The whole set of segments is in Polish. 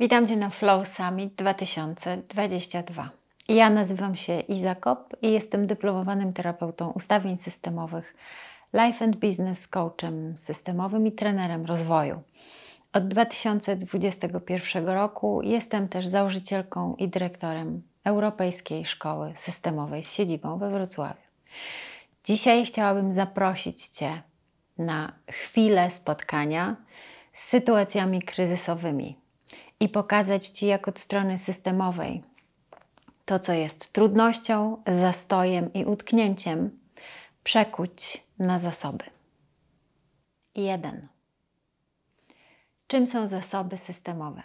Witam Cię na Flow Summit 2022. Ja nazywam się Iza Kop i jestem dyplomowanym terapeutą ustawień systemowych, life and business coachem systemowym i trenerem rozwoju. Od 2021 roku jestem też założycielką i dyrektorem Europejskiej Szkoły Systemowej z siedzibą we Wrocławiu. Dzisiaj chciałabym zaprosić Cię na chwilę spotkania z sytuacjami kryzysowymi, i pokazać Ci, jak od strony systemowej to, co jest trudnością, zastojem i utknięciem, przekuć na zasoby. 1. Czym są zasoby systemowe?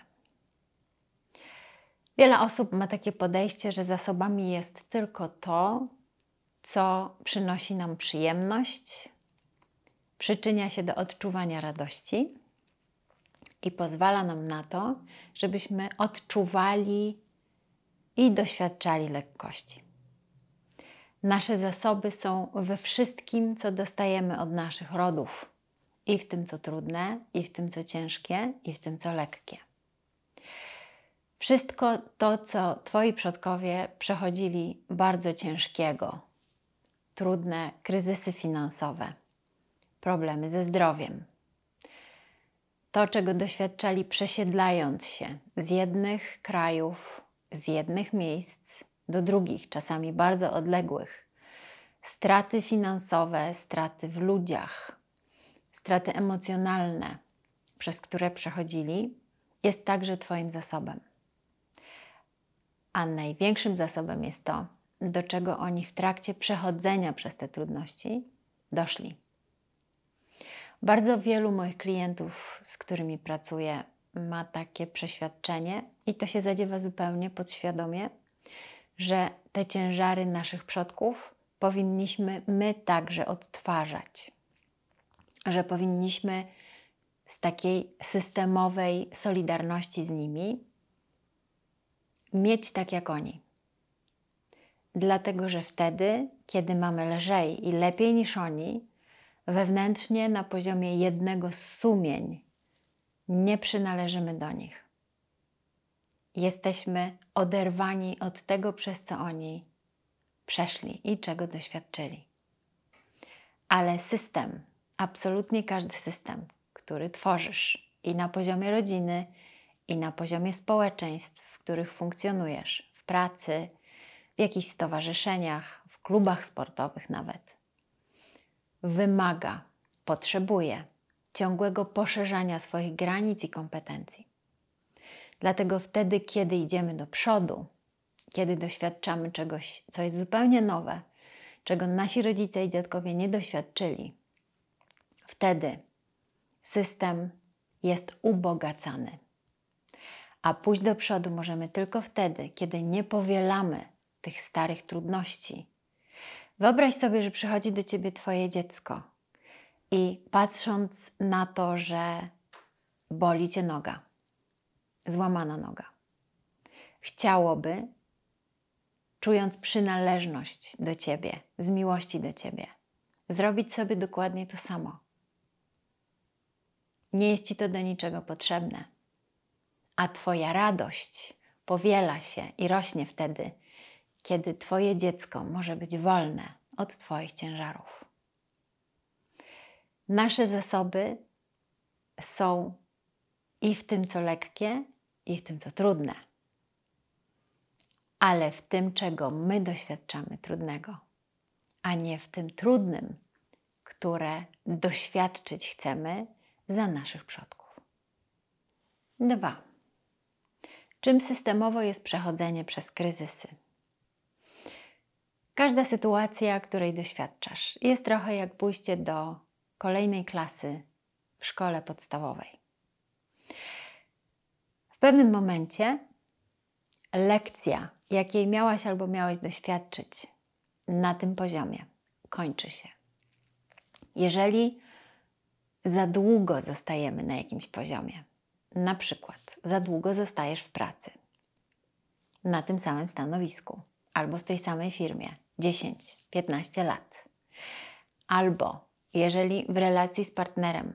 Wiele osób ma takie podejście, że zasobami jest tylko to, co przynosi nam przyjemność, przyczynia się do odczuwania radości i pozwala nam na to, żebyśmy odczuwali i doświadczali lekkości. Nasze zasoby są we wszystkim, co dostajemy od naszych rodów i w tym, co trudne, i w tym, co ciężkie, i w tym, co lekkie. Wszystko to, co Twoi przodkowie przechodzili bardzo ciężkiego, trudne kryzysy finansowe, problemy ze zdrowiem, to, czego doświadczali przesiedlając się z jednych krajów, z jednych miejsc do drugich, czasami bardzo odległych. Straty finansowe, straty w ludziach, straty emocjonalne, przez które przechodzili, jest także Twoim zasobem. A największym zasobem jest to, do czego oni w trakcie przechodzenia przez te trudności doszli. Bardzo wielu moich klientów, z którymi pracuję, ma takie przeświadczenie i to się zadziewa zupełnie podświadomie, że te ciężary naszych przodków powinniśmy my także odtwarzać, że powinniśmy z takiej systemowej solidarności z nimi mieć tak jak oni. Dlatego, że wtedy, kiedy mamy lżej i lepiej niż oni, wewnętrznie na poziomie jednego z sumień nie przynależymy do nich. Jesteśmy oderwani od tego, przez co oni przeszli i czego doświadczyli. Ale system, absolutnie każdy system, który tworzysz i na poziomie rodziny, i na poziomie społeczeństw, w których funkcjonujesz, w pracy, w jakichś stowarzyszeniach, w klubach sportowych nawet, wymaga, potrzebuje ciągłego poszerzania swoich granic i kompetencji. Dlatego wtedy, kiedy idziemy do przodu, kiedy doświadczamy czegoś, co jest zupełnie nowe, czego nasi rodzice i dziadkowie nie doświadczyli, wtedy system jest ubogacany. A pójść do przodu możemy tylko wtedy, kiedy nie powielamy tych starych trudności, Wyobraź sobie, że przychodzi do ciebie Twoje dziecko i patrząc na to, że boli cię noga, złamana noga, chciałoby, czując przynależność do ciebie, z miłości do ciebie, zrobić sobie dokładnie to samo. Nie jest ci to do niczego potrzebne, a Twoja radość powiela się i rośnie wtedy kiedy Twoje dziecko może być wolne od Twoich ciężarów. Nasze zasoby są i w tym, co lekkie, i w tym, co trudne, ale w tym, czego my doświadczamy trudnego, a nie w tym trudnym, które doświadczyć chcemy za naszych przodków. 2. Czym systemowo jest przechodzenie przez kryzysy? Każda sytuacja, której doświadczasz, jest trochę jak pójście do kolejnej klasy w szkole podstawowej. W pewnym momencie lekcja, jakiej miałaś albo miałeś doświadczyć na tym poziomie, kończy się. Jeżeli za długo zostajemy na jakimś poziomie, na przykład za długo zostajesz w pracy, na tym samym stanowisku albo w tej samej firmie, 10, 15 lat. Albo jeżeli w relacji z partnerem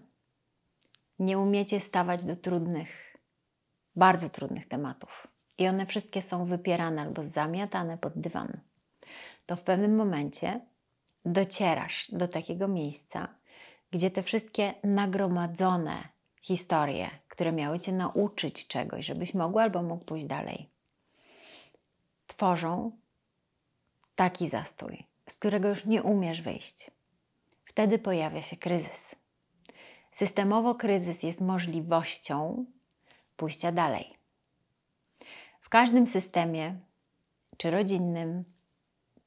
nie umiecie stawać do trudnych, bardzo trudnych tematów i one wszystkie są wypierane albo zamiatane pod dywan, to w pewnym momencie docierasz do takiego miejsca, gdzie te wszystkie nagromadzone historie, które miały cię nauczyć czegoś, żebyś mogła albo mógł pójść dalej, tworzą taki zastój, z którego już nie umiesz wyjść. Wtedy pojawia się kryzys. Systemowo kryzys jest możliwością pójścia dalej. W każdym systemie, czy rodzinnym,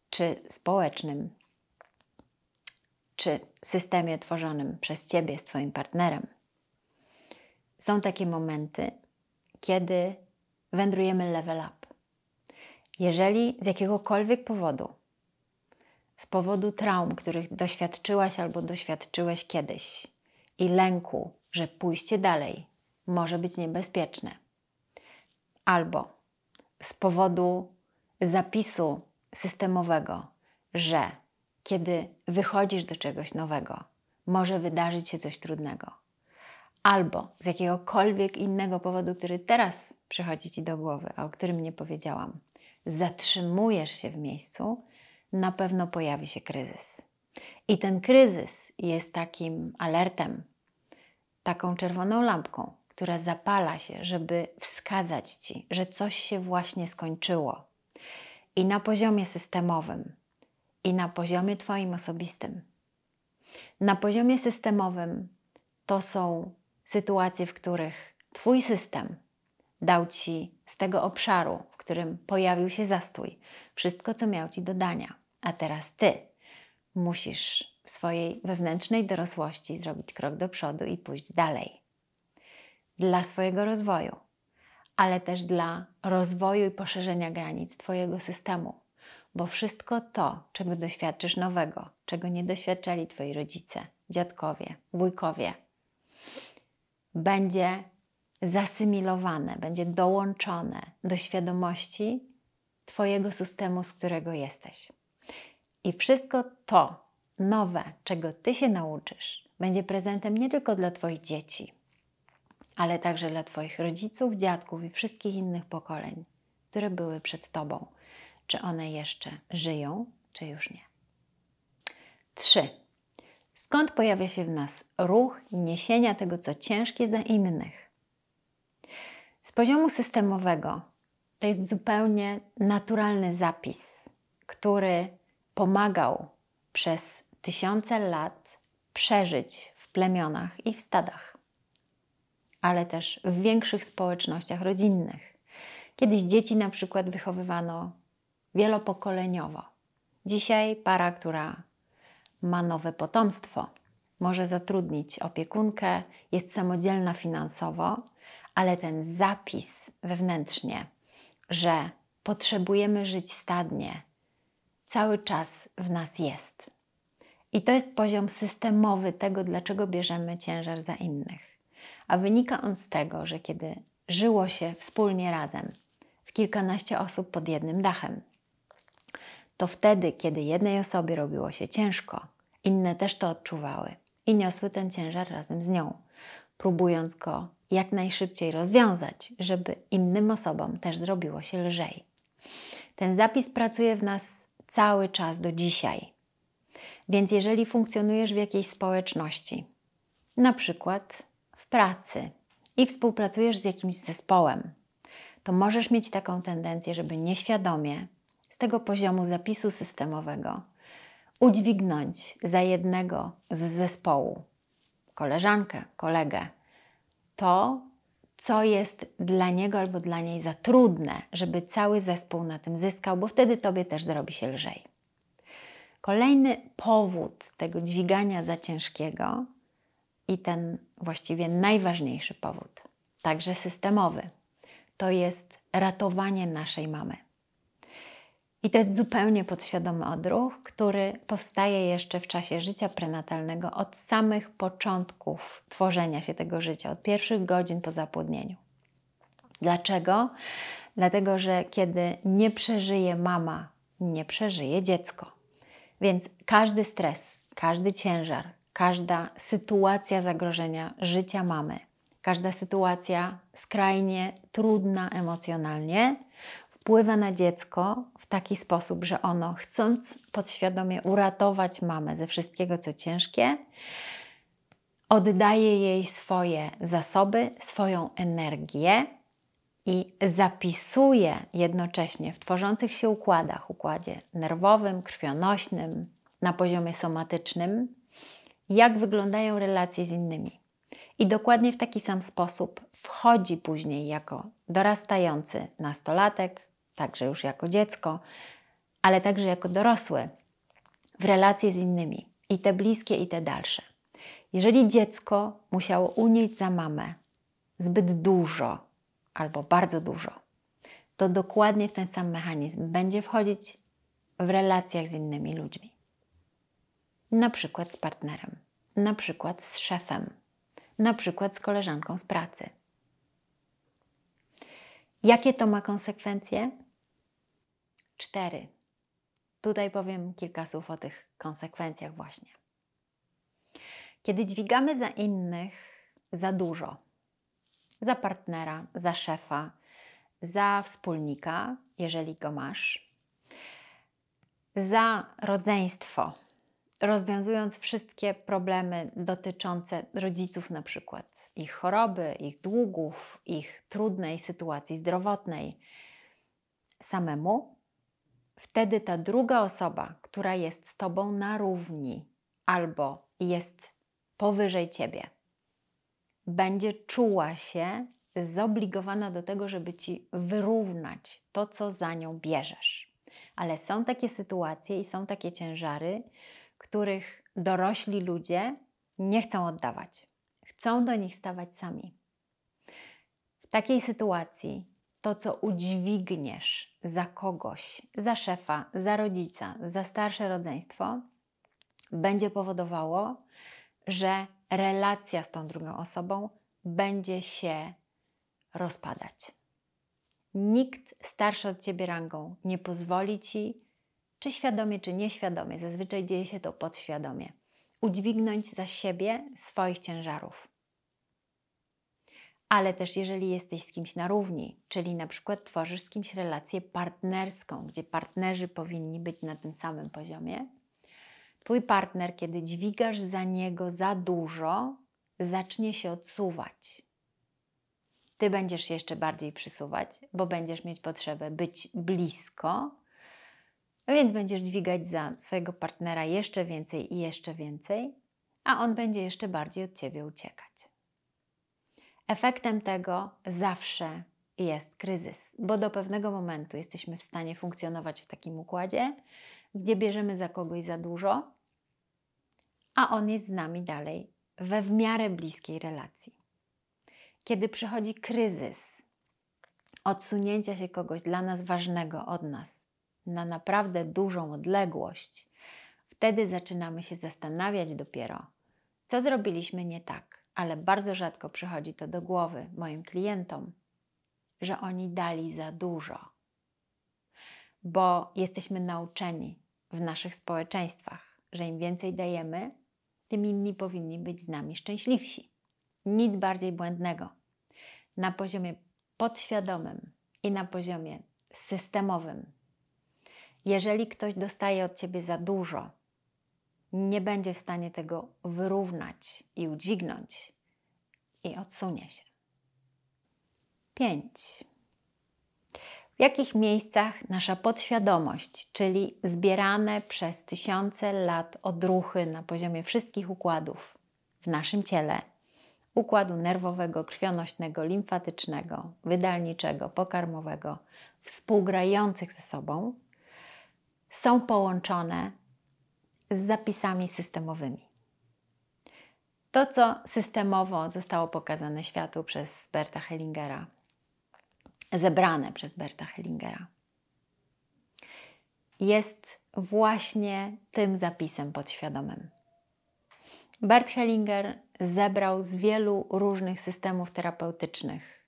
czy społecznym, czy systemie tworzonym przez ciebie z twoim partnerem, są takie momenty, kiedy wędrujemy level up jeżeli z jakiegokolwiek powodu, z powodu traum, których doświadczyłaś albo doświadczyłeś kiedyś i lęku, że pójście dalej może być niebezpieczne, albo z powodu zapisu systemowego, że kiedy wychodzisz do czegoś nowego, może wydarzyć się coś trudnego, albo z jakiegokolwiek innego powodu, który teraz przychodzi ci do głowy, a o którym nie powiedziałam zatrzymujesz się w miejscu, na pewno pojawi się kryzys. I ten kryzys jest takim alertem, taką czerwoną lampką, która zapala się, żeby wskazać ci, że coś się właśnie skończyło. I na poziomie systemowym, i na poziomie Twoim osobistym. Na poziomie systemowym to są sytuacje, w których Twój system dał Ci z tego obszaru którym pojawił się zastój, wszystko, co miał ci do dania. A teraz ty musisz w swojej wewnętrznej dorosłości zrobić krok do przodu i pójść dalej. Dla swojego rozwoju, ale też dla rozwoju i poszerzenia granic Twojego systemu, bo wszystko to, czego doświadczysz nowego, czego nie doświadczali Twoi rodzice, dziadkowie, wujkowie, będzie zasymilowane, będzie dołączone do świadomości Twojego systemu, z którego jesteś. I wszystko to nowe, czego Ty się nauczysz, będzie prezentem nie tylko dla Twoich dzieci, ale także dla Twoich rodziców, dziadków i wszystkich innych pokoleń, które były przed Tobą. Czy one jeszcze żyją, czy już nie? 3. Skąd pojawia się w nas ruch niesienia tego, co ciężkie za innych? Z poziomu systemowego to jest zupełnie naturalny zapis, który pomagał przez tysiące lat przeżyć w plemionach i w stadach, ale też w większych społecznościach rodzinnych. Kiedyś dzieci na przykład wychowywano wielopokoleniowo. Dzisiaj para, która ma nowe potomstwo, może zatrudnić opiekunkę, jest samodzielna finansowo, ale ten zapis wewnętrznie, że potrzebujemy żyć stadnie, cały czas w nas jest. I to jest poziom systemowy tego, dlaczego bierzemy ciężar za innych. A wynika on z tego, że kiedy żyło się wspólnie razem, w kilkanaście osób pod jednym dachem, to wtedy, kiedy jednej osobie robiło się ciężko, inne też to odczuwały i niosły ten ciężar razem z nią, próbując go jak najszybciej rozwiązać, żeby innym osobom też zrobiło się lżej. Ten zapis pracuje w nas cały czas do dzisiaj. Więc jeżeli funkcjonujesz w jakiejś społeczności, na przykład w pracy i współpracujesz z jakimś zespołem, to możesz mieć taką tendencję, żeby nieświadomie z tego poziomu zapisu systemowego udźwignąć za jednego z zespołu, koleżankę, kolegę, to, co jest dla niego albo dla niej za trudne, żeby cały zespół na tym zyskał, bo wtedy tobie też zrobi się lżej. Kolejny powód tego dźwigania za ciężkiego i ten właściwie najważniejszy powód, także systemowy, to jest ratowanie naszej mamy. I to jest zupełnie podświadomy odruch, który powstaje jeszcze w czasie życia prenatalnego od samych początków tworzenia się tego życia, od pierwszych godzin po zapłodnieniu. Dlaczego? Dlatego, że kiedy nie przeżyje mama, nie przeżyje dziecko. Więc każdy stres, każdy ciężar, każda sytuacja zagrożenia życia mamy, każda sytuacja skrajnie trudna emocjonalnie, wpływa na dziecko w taki sposób, że ono, chcąc podświadomie uratować mamę ze wszystkiego, co ciężkie, oddaje jej swoje zasoby, swoją energię i zapisuje jednocześnie w tworzących się układach, układzie nerwowym, krwionośnym, na poziomie somatycznym, jak wyglądają relacje z innymi. I dokładnie w taki sam sposób wchodzi później jako dorastający nastolatek, także już jako dziecko, ale także jako dorosły, w relacje z innymi, i te bliskie, i te dalsze. Jeżeli dziecko musiało unieść za mamę zbyt dużo albo bardzo dużo, to dokładnie w ten sam mechanizm będzie wchodzić w relacjach z innymi ludźmi. Na przykład z partnerem, na przykład z szefem, na przykład z koleżanką z pracy. Jakie to ma konsekwencje? 4. Tutaj powiem kilka słów o tych konsekwencjach właśnie. Kiedy dźwigamy za innych za dużo, za partnera, za szefa, za wspólnika, jeżeli go masz, za rodzeństwo, rozwiązując wszystkie problemy dotyczące rodziców, na przykład ich choroby, ich długów, ich trudnej sytuacji zdrowotnej, samemu, wtedy ta druga osoba, która jest z tobą na równi albo jest powyżej ciebie, będzie czuła się zobligowana do tego, żeby ci wyrównać to, co za nią bierzesz. Ale są takie sytuacje i są takie ciężary, których dorośli ludzie nie chcą oddawać. Chcą do nich stawać sami. W takiej sytuacji to, co udźwigniesz za kogoś, za szefa, za rodzica, za starsze rodzeństwo, będzie powodowało, że relacja z tą drugą osobą będzie się rozpadać. Nikt starszy od ciebie rangą nie pozwoli ci, czy świadomie, czy nieświadomie, zazwyczaj dzieje się to podświadomie, udźwignąć za siebie swoich ciężarów ale też jeżeli jesteś z kimś na równi, czyli na przykład tworzysz z kimś relację partnerską, gdzie partnerzy powinni być na tym samym poziomie, twój partner, kiedy dźwigasz za niego za dużo, zacznie się odsuwać. Ty będziesz się jeszcze bardziej przysuwać, bo będziesz mieć potrzebę być blisko, no więc będziesz dźwigać za swojego partnera jeszcze więcej i jeszcze więcej, a on będzie jeszcze bardziej od ciebie uciekać. Efektem tego zawsze jest kryzys, bo do pewnego momentu jesteśmy w stanie funkcjonować w takim układzie, gdzie bierzemy za kogoś za dużo, a on jest z nami dalej we w miarę bliskiej relacji. Kiedy przychodzi kryzys odsunięcia się kogoś dla nas ważnego od nas na naprawdę dużą odległość, wtedy zaczynamy się zastanawiać dopiero, co zrobiliśmy nie tak ale bardzo rzadko przychodzi to do głowy moim klientom, że oni dali za dużo, bo jesteśmy nauczeni w naszych społeczeństwach, że im więcej dajemy, tym inni powinni być z nami szczęśliwsi. Nic bardziej błędnego. Na poziomie podświadomym i na poziomie systemowym. Jeżeli ktoś dostaje od ciebie za dużo, nie będzie w stanie tego wyrównać i udźwignąć i odsunie się. 5. W jakich miejscach nasza podświadomość, czyli zbierane przez tysiące lat odruchy na poziomie wszystkich układów w naszym ciele, układu nerwowego, krwionośnego, limfatycznego, wydalniczego, pokarmowego, współgrających ze sobą, są połączone z zapisami systemowymi. To, co systemowo zostało pokazane światu przez Berta Hellingera, zebrane przez Berta Hellingera, jest właśnie tym zapisem podświadomym. Bert Hellinger zebrał z wielu różnych systemów terapeutycznych,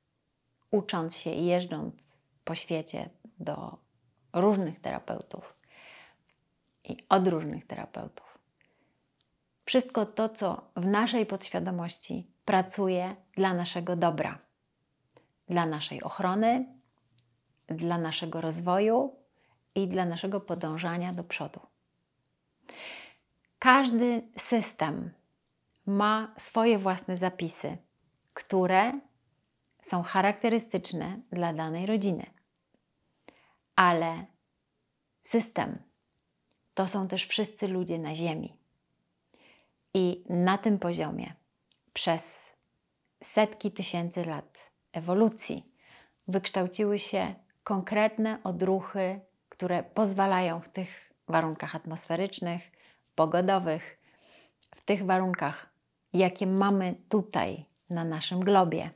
ucząc się i jeżdżąc po świecie do różnych terapeutów i od różnych terapeutów. Wszystko to, co w naszej podświadomości pracuje dla naszego dobra, dla naszej ochrony, dla naszego rozwoju i dla naszego podążania do przodu. Każdy system ma swoje własne zapisy, które są charakterystyczne dla danej rodziny. Ale system to są też wszyscy ludzie na Ziemi. I na tym poziomie przez setki tysięcy lat ewolucji wykształciły się konkretne odruchy, które pozwalają w tych warunkach atmosferycznych, pogodowych, w tych warunkach, jakie mamy tutaj na naszym globie,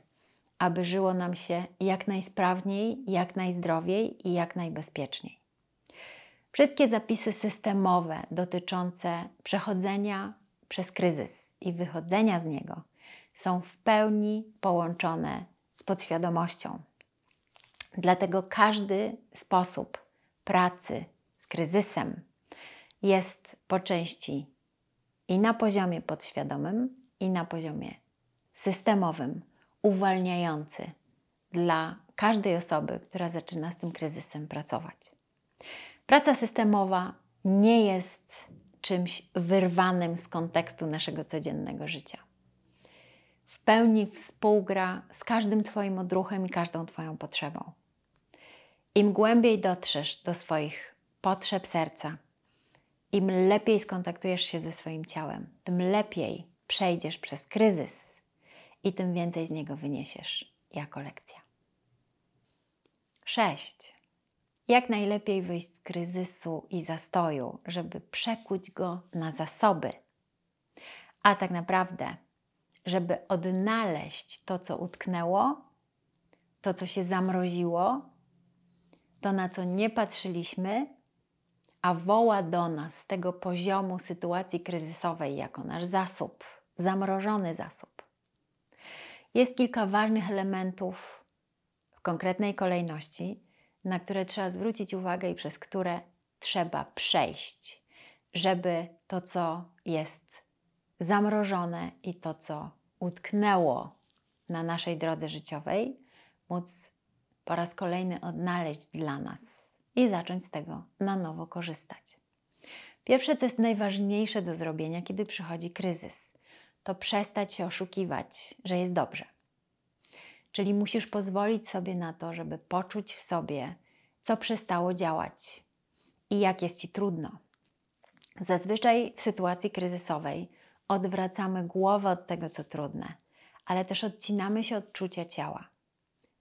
aby żyło nam się jak najsprawniej, jak najzdrowiej i jak najbezpieczniej wszystkie zapisy systemowe dotyczące przechodzenia przez kryzys i wychodzenia z niego są w pełni połączone z podświadomością. Dlatego każdy sposób pracy z kryzysem jest po części i na poziomie podświadomym, i na poziomie systemowym uwalniający dla każdej osoby, która zaczyna z tym kryzysem pracować. Praca systemowa nie jest czymś wyrwanym z kontekstu naszego codziennego życia. W pełni współgra z każdym Twoim odruchem i każdą Twoją potrzebą. Im głębiej dotrzesz do swoich potrzeb serca, im lepiej skontaktujesz się ze swoim ciałem, tym lepiej przejdziesz przez kryzys i tym więcej z niego wyniesiesz jako lekcja. 6 jak najlepiej wyjść z kryzysu i zastoju, żeby przekuć go na zasoby. A tak naprawdę, żeby odnaleźć to, co utknęło, to, co się zamroziło, to, na co nie patrzyliśmy, a woła do nas z tego poziomu sytuacji kryzysowej jako nasz zasób, zamrożony zasób. Jest kilka ważnych elementów w konkretnej kolejności, na które trzeba zwrócić uwagę i przez które trzeba przejść, żeby to, co jest zamrożone i to, co utknęło na naszej drodze życiowej, móc po raz kolejny odnaleźć dla nas i zacząć z tego na nowo korzystać. Pierwsze, co jest najważniejsze do zrobienia, kiedy przychodzi kryzys, to przestać się oszukiwać, że jest dobrze czyli musisz pozwolić sobie na to, żeby poczuć w sobie, co przestało działać i jak jest ci trudno. Zazwyczaj w sytuacji kryzysowej odwracamy głowę od tego, co trudne, ale też odcinamy się od czucia ciała.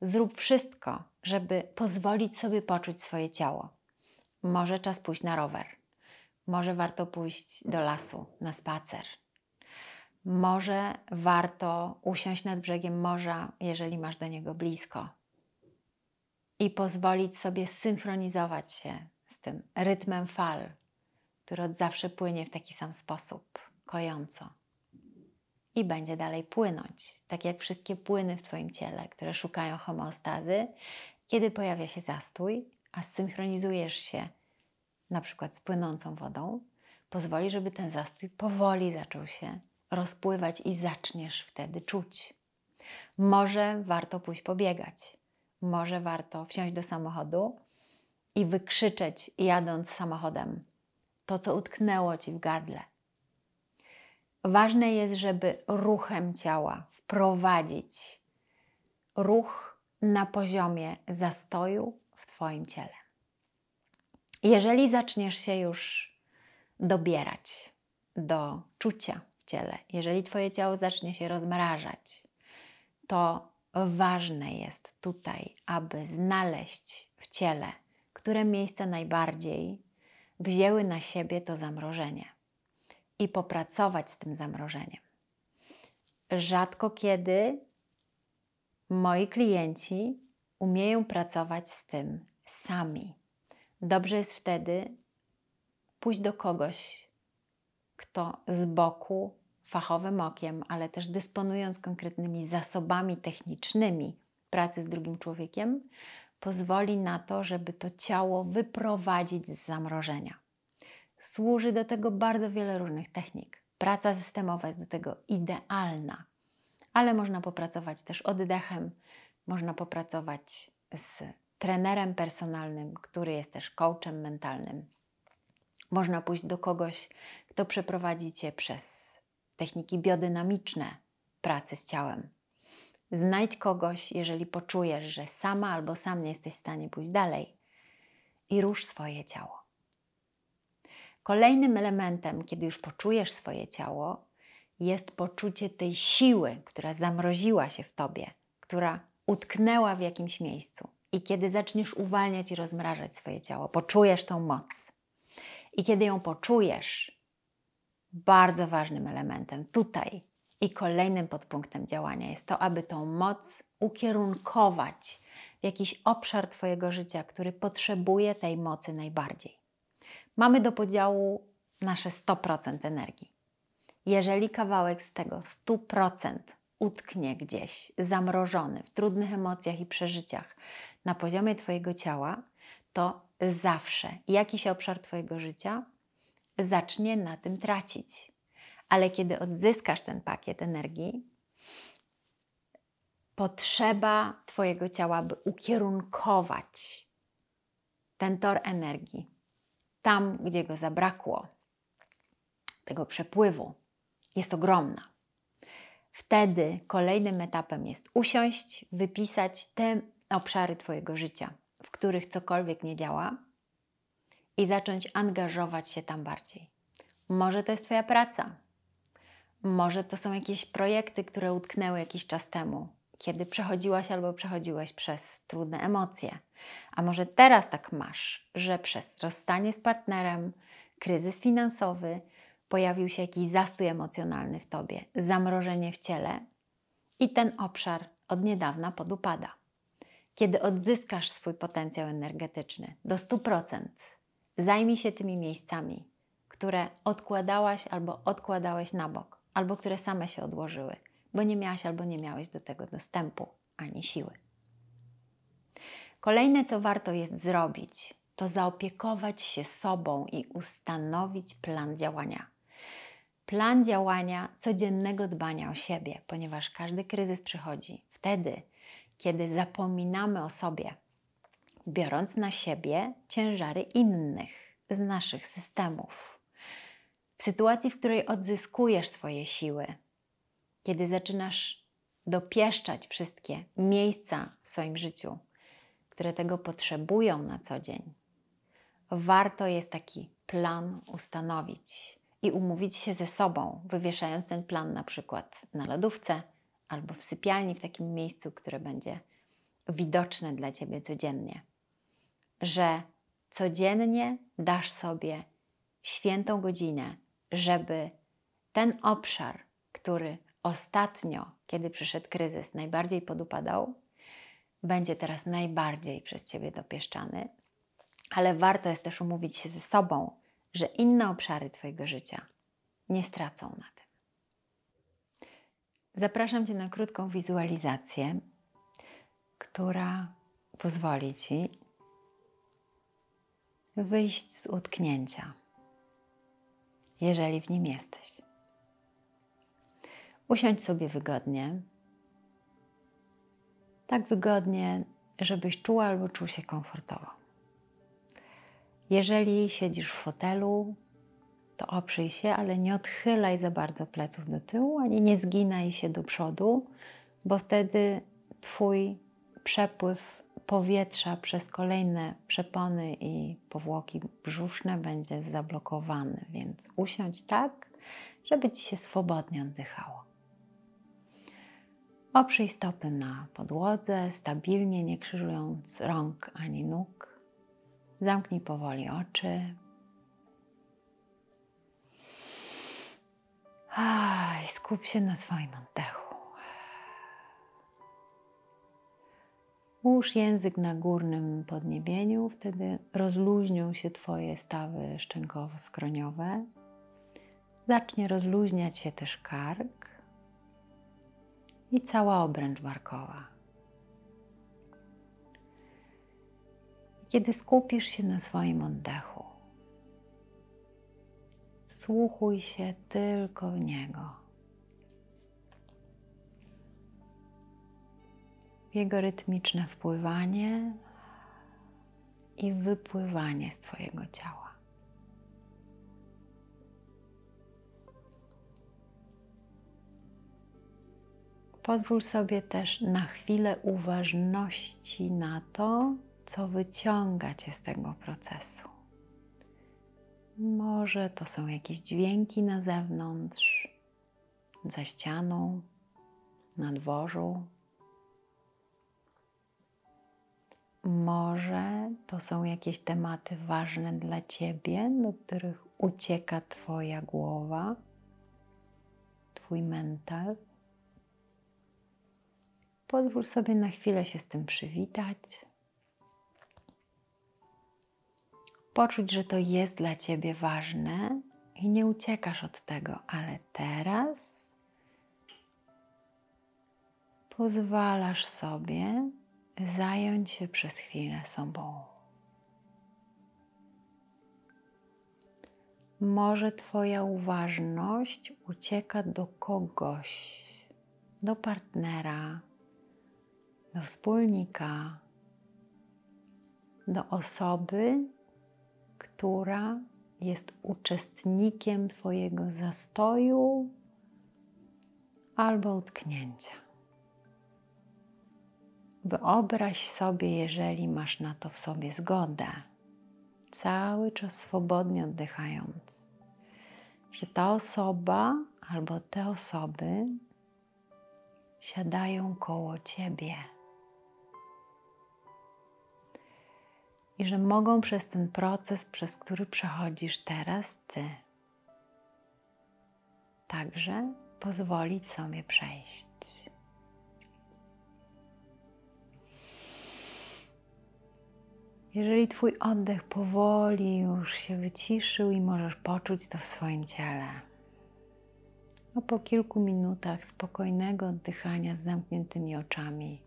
Zrób wszystko, żeby pozwolić sobie poczuć swoje ciało. Może czas pójść na rower, może warto pójść do lasu na spacer może warto usiąść nad brzegiem morza, jeżeli masz do niego blisko i pozwolić sobie synchronizować się z tym rytmem fal, który od zawsze płynie w taki sam sposób, kojąco. I będzie dalej płynąć, tak jak wszystkie płyny w Twoim ciele, które szukają homeostazy, kiedy pojawia się zastój, a synchronizujesz się na przykład z płynącą wodą, pozwoli, żeby ten zastój powoli zaczął się rozpływać i zaczniesz wtedy czuć. Może warto pójść pobiegać, może warto wsiąść do samochodu i wykrzyczeć, jadąc samochodem, to co utknęło ci w gardle. Ważne jest, żeby ruchem ciała wprowadzić ruch na poziomie zastoju w Twoim ciele. Jeżeli zaczniesz się już dobierać do czucia, ciele. Jeżeli Twoje ciało zacznie się rozmrażać, to ważne jest tutaj, aby znaleźć w ciele, które miejsca najbardziej wzięły na siebie to zamrożenie i popracować z tym zamrożeniem. Rzadko kiedy moi klienci umieją pracować z tym sami. Dobrze jest wtedy pójść do kogoś, kto z boku, fachowym okiem, ale też dysponując konkretnymi zasobami technicznymi pracy z drugim człowiekiem, pozwoli na to, żeby to ciało wyprowadzić z zamrożenia. Służy do tego bardzo wiele różnych technik. Praca systemowa jest do tego idealna, ale można popracować też oddechem, można popracować z trenerem personalnym, który jest też coachem mentalnym. Można pójść do kogoś, kto przeprowadzi cię przez techniki biodynamiczne pracy z ciałem. Znajdź kogoś, jeżeli poczujesz, że sama albo sam nie jesteś w stanie pójść dalej i rusz swoje ciało. Kolejnym elementem, kiedy już poczujesz swoje ciało, jest poczucie tej siły, która zamroziła się w tobie, która utknęła w jakimś miejscu. I kiedy zaczniesz uwalniać i rozmrażać swoje ciało, poczujesz tą moc i kiedy ją poczujesz, bardzo ważnym elementem tutaj i kolejnym podpunktem działania jest to, aby tą moc ukierunkować w jakiś obszar Twojego życia, który potrzebuje tej mocy najbardziej. Mamy do podziału nasze 100% energii. Jeżeli kawałek z tego 100% utknie gdzieś, zamrożony w trudnych emocjach i przeżyciach na poziomie Twojego ciała, to zawsze jakiś obszar Twojego życia zacznie na tym tracić. Ale kiedy odzyskasz ten pakiet energii, potrzeba Twojego ciała, by ukierunkować ten tor energii tam, gdzie go zabrakło, tego przepływu, jest ogromna. Wtedy kolejnym etapem jest usiąść, wypisać te obszary Twojego życia, w których cokolwiek nie działa i zacząć angażować się tam bardziej. Może to jest Twoja praca, może to są jakieś projekty, które utknęły jakiś czas temu, kiedy przechodziłaś albo przechodziłeś przez trudne emocje. A może teraz tak masz, że przez rozstanie z partnerem, kryzys finansowy, pojawił się jakiś zastój emocjonalny w tobie, zamrożenie w ciele i ten obszar od niedawna podupada kiedy odzyskasz swój potencjał energetyczny do 100%, zajmij się tymi miejscami, które odkładałaś albo odkładałeś na bok, albo które same się odłożyły, bo nie miałaś albo nie miałeś do tego dostępu ani siły. Kolejne, co warto jest zrobić, to zaopiekować się sobą i ustanowić plan działania. Plan działania codziennego dbania o siebie, ponieważ każdy kryzys przychodzi wtedy, kiedy zapominamy o sobie, biorąc na siebie ciężary innych z naszych systemów. W sytuacji, w której odzyskujesz swoje siły, kiedy zaczynasz dopieszczać wszystkie miejsca w swoim życiu, które tego potrzebują na co dzień, warto jest taki plan ustanowić i umówić się ze sobą, wywieszając ten plan na przykład na lodówce albo w sypialni, w takim miejscu, które będzie widoczne dla ciebie codziennie. Że codziennie dasz sobie świętą godzinę, żeby ten obszar, który ostatnio, kiedy przyszedł kryzys, najbardziej podupadał, będzie teraz najbardziej przez ciebie dopieszczany. Ale warto jest też umówić się ze sobą, że inne obszary twojego życia nie stracą na tym. Zapraszam Cię na krótką wizualizację, która pozwoli Ci wyjść z utknięcia, jeżeli w nim jesteś. Usiądź sobie wygodnie, tak wygodnie, żebyś czuła albo czuł się komfortowo. Jeżeli siedzisz w fotelu, to oprzyj się, ale nie odchylaj za bardzo pleców do tyłu, ani nie zginaj się do przodu, bo wtedy Twój przepływ powietrza przez kolejne przepony i powłoki brzuszne będzie zablokowany, więc usiądź tak, żeby Ci się swobodnie oddychało. Oprzyj stopy na podłodze, stabilnie, nie krzyżując rąk ani nóg. Zamknij powoli oczy, Aj, skup się na swoim oddechu. Ułóż język na górnym podniebieniu, wtedy rozluźnią się Twoje stawy szczękowo-skroniowe. Zacznie rozluźniać się też kark i cała obręcz barkowa. Kiedy skupisz się na swoim oddechu, wsłuchuj się tylko w niego. W jego rytmiczne wpływanie i wypływanie z Twojego ciała. Pozwól sobie też na chwilę uważności na to, co wyciąga Cię z tego procesu. Może to są jakieś dźwięki na zewnątrz, za ścianą, na dworzu. Może to są jakieś tematy ważne dla ciebie, do których ucieka Twoja głowa, Twój mental. Pozwól sobie na chwilę się z tym przywitać. poczuć, że to jest dla ciebie ważne i nie uciekasz od tego, ale teraz pozwalasz sobie zająć się przez chwilę sobą. Może Twoja uważność ucieka do kogoś, do partnera, do wspólnika, do osoby, która jest uczestnikiem Twojego zastoju albo utknięcia. Wyobraź sobie, jeżeli masz na to w sobie zgodę, cały czas swobodnie oddychając, że ta osoba albo te osoby siadają koło Ciebie. i że mogą przez ten proces, przez który przechodzisz teraz ty, także pozwolić sobie przejść. Jeżeli Twój oddech powoli już się wyciszył i możesz poczuć to w swoim ciele, a po kilku minutach spokojnego oddychania z zamkniętymi oczami,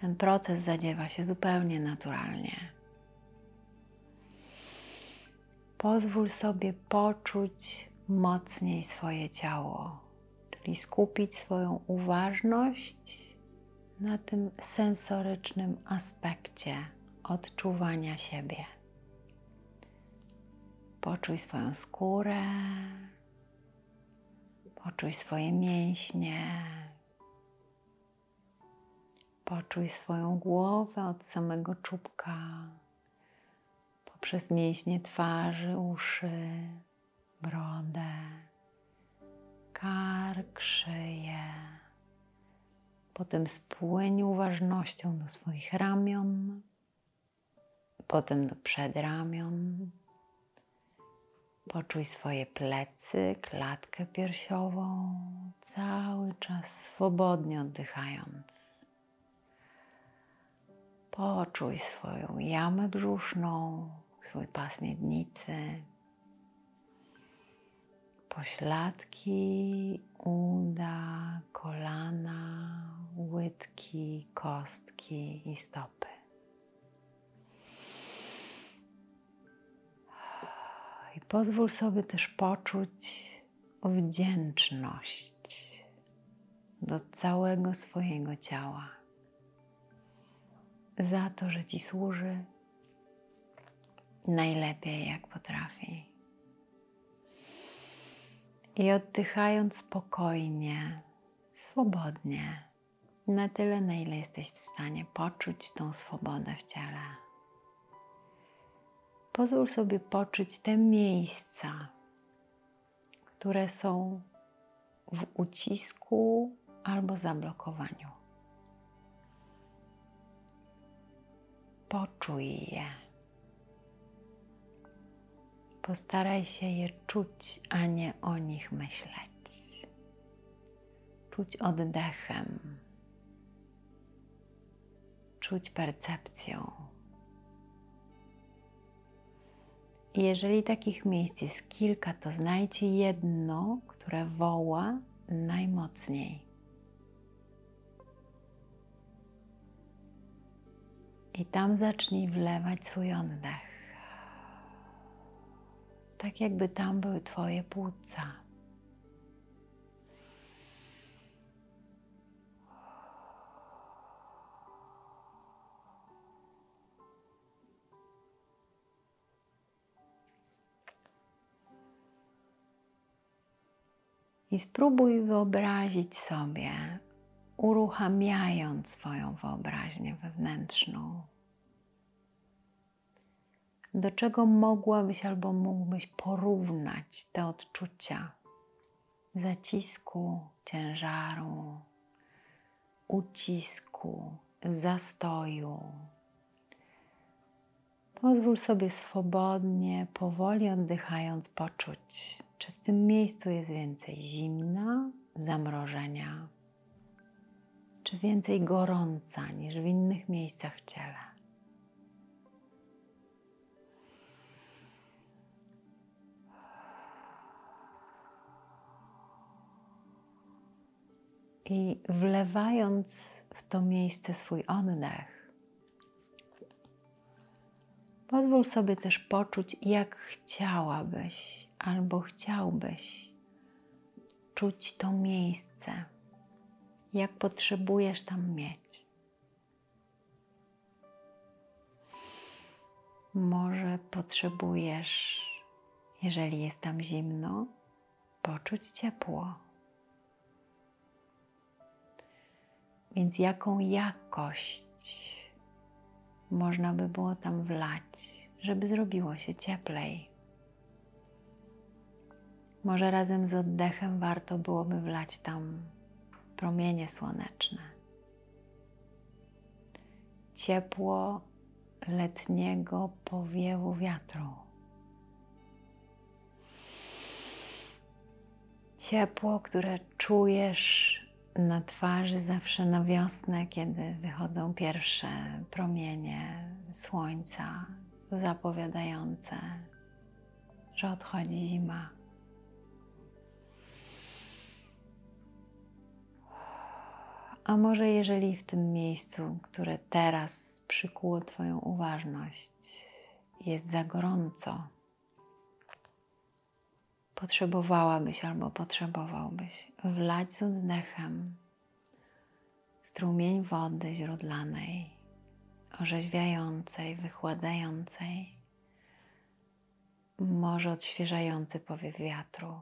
ten proces zadziewa się zupełnie naturalnie. Pozwól sobie poczuć mocniej swoje ciało, czyli skupić swoją uważność na tym sensorycznym aspekcie odczuwania siebie. Poczuj swoją skórę, poczuj swoje mięśnie Poczuj swoją głowę od samego czubka, poprzez mięśnie twarzy, uszy, brodę, kark, szyję. Potem spłyń uważnością do swoich ramion, potem do przedramion. Poczuj swoje plecy, klatkę piersiową, cały czas swobodnie oddychając. Poczuj swoją jamę brzuszną, swój pas miednicy, pośladki, uda, kolana, łydki, kostki i stopy. I pozwól sobie też poczuć wdzięczność do całego swojego ciała za to, że Ci służy najlepiej, jak potrafi. I oddychając spokojnie, swobodnie, na tyle, na ile jesteś w stanie poczuć tą swobodę w ciele. Pozwól sobie poczuć te miejsca, które są w ucisku albo zablokowaniu. poczuj je. Postaraj się je czuć, a nie o nich myśleć. Czuć oddechem, czuć percepcją. I jeżeli takich miejsc jest kilka, to znajdź jedno, które woła najmocniej. I tam zacznij wlewać swój oddech. Tak jakby tam były Twoje płuca. I spróbuj wyobrazić sobie, uruchamiając swoją wyobraźnię wewnętrzną. Do czego mogłabyś albo mógłbyś porównać te odczucia zacisku, ciężaru, ucisku, zastoju? Pozwól sobie swobodnie, powoli oddychając, poczuć, czy w tym miejscu jest więcej zimna, zamrożenia, czy więcej gorąca niż w innych miejscach ciała. i wlewając w to miejsce swój oddech, pozwól sobie też poczuć, jak chciałabyś albo chciałbyś czuć to miejsce jak potrzebujesz tam mieć. Może potrzebujesz, jeżeli jest tam zimno, poczuć ciepło. Więc jaką jakość można by było tam wlać, żeby zrobiło się cieplej? Może razem z oddechem warto byłoby wlać tam promienie słoneczne. Ciepło letniego powiewu wiatru. Ciepło, które czujesz na twarzy zawsze na wiosnę, kiedy wychodzą pierwsze promienie słońca zapowiadające, że odchodzi zima. A może jeżeli w tym miejscu, które teraz przykuło Twoją uważność, jest za gorąco, potrzebowałabyś albo potrzebowałbyś wlać z oddechem strumień wody źródlanej, orzeźwiającej, wychładzającej, może odświeżający powiew wiatru.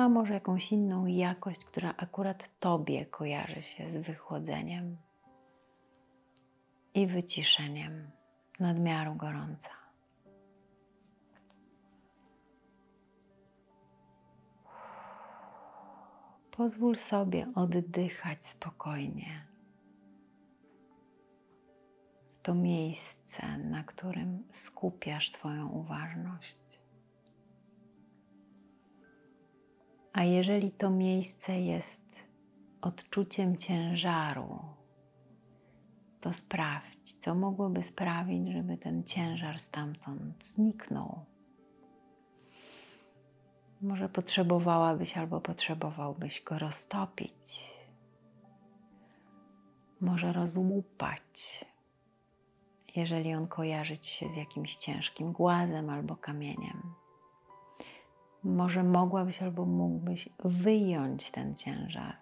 a może jakąś inną jakość, która akurat Tobie kojarzy się z wychłodzeniem i wyciszeniem nadmiaru gorąca. Pozwól sobie oddychać spokojnie w to miejsce, na którym skupiasz swoją uważność. A jeżeli to miejsce jest odczuciem ciężaru, to sprawdź, co mogłoby sprawić, żeby ten ciężar stamtąd zniknął. Może potrzebowałabyś albo potrzebowałbyś go roztopić, może rozłupać, jeżeli on kojarzyć się z jakimś ciężkim głazem albo kamieniem. Może mogłabyś albo mógłbyś wyjąć ten ciężar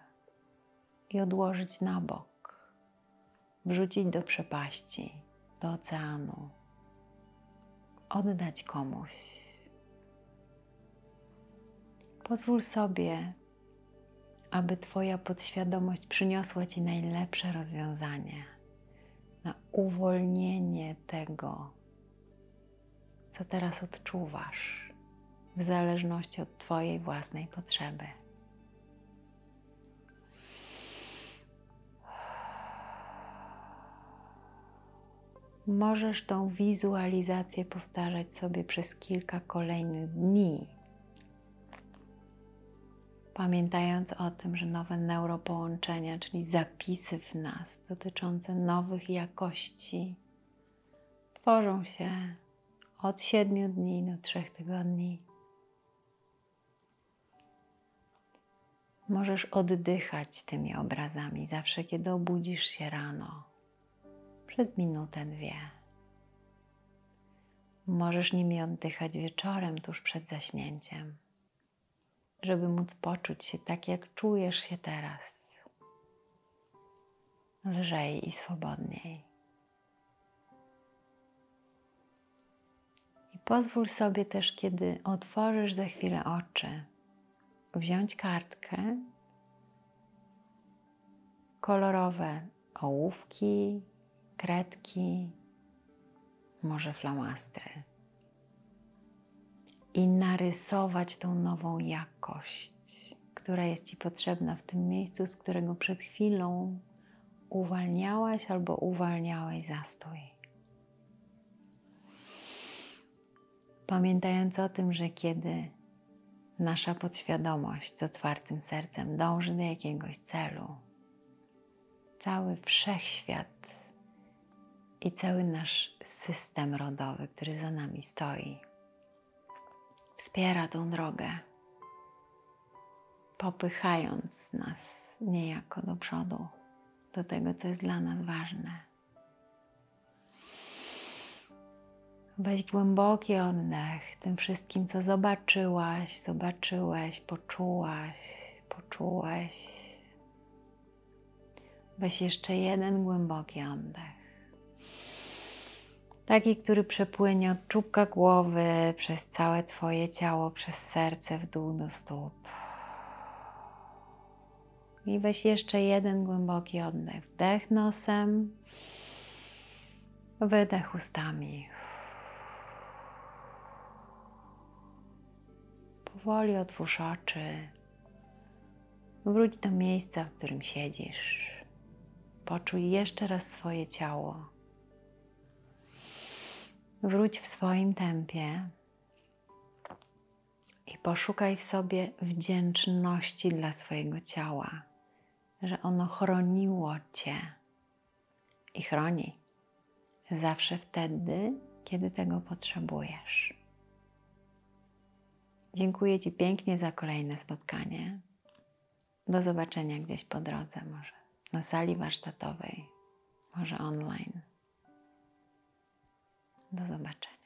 i odłożyć na bok, wrzucić do przepaści, do oceanu, oddać komuś. Pozwól sobie, aby Twoja podświadomość przyniosła Ci najlepsze rozwiązanie na uwolnienie tego, co teraz odczuwasz w zależności od Twojej własnej potrzeby. Możesz tą wizualizację powtarzać sobie przez kilka kolejnych dni, pamiętając o tym, że nowe neuropołączenia, czyli zapisy w nas dotyczące nowych jakości, tworzą się od 7 dni do 3 tygodni. Możesz oddychać tymi obrazami zawsze, kiedy obudzisz się rano, przez minutę, dwie. Możesz nimi oddychać wieczorem, tuż przed zaśnięciem, żeby móc poczuć się tak, jak czujesz się teraz. Lżej i swobodniej. I pozwól sobie też, kiedy otworzysz za chwilę oczy, wziąć kartkę, kolorowe ołówki, kredki, może flamastry i narysować tą nową jakość, która jest Ci potrzebna w tym miejscu, z którego przed chwilą uwalniałaś albo uwalniałeś zastój. Pamiętając o tym, że kiedy Nasza podświadomość z otwartym sercem dąży do jakiegoś celu. Cały wszechświat i cały nasz system rodowy, który za nami stoi, wspiera tą drogę, popychając nas niejako do przodu, do tego, co jest dla nas ważne. Weź głęboki oddech tym wszystkim, co zobaczyłaś, zobaczyłeś, poczułaś, poczułeś. Weź jeszcze jeden głęboki oddech. Taki, który przepłynie od czubka głowy przez całe Twoje ciało, przez serce w dół do stóp. I weź jeszcze jeden głęboki oddech. Wdech nosem, wydech ustami. Powoli otwórz oczy. Wróć do miejsca, w którym siedzisz. Poczuj jeszcze raz swoje ciało. Wróć w swoim tempie i poszukaj w sobie wdzięczności dla swojego ciała, że ono chroniło cię i chroni zawsze wtedy, kiedy tego potrzebujesz. Dziękuję Ci pięknie za kolejne spotkanie. Do zobaczenia gdzieś po drodze, może na sali warsztatowej, może online. Do zobaczenia.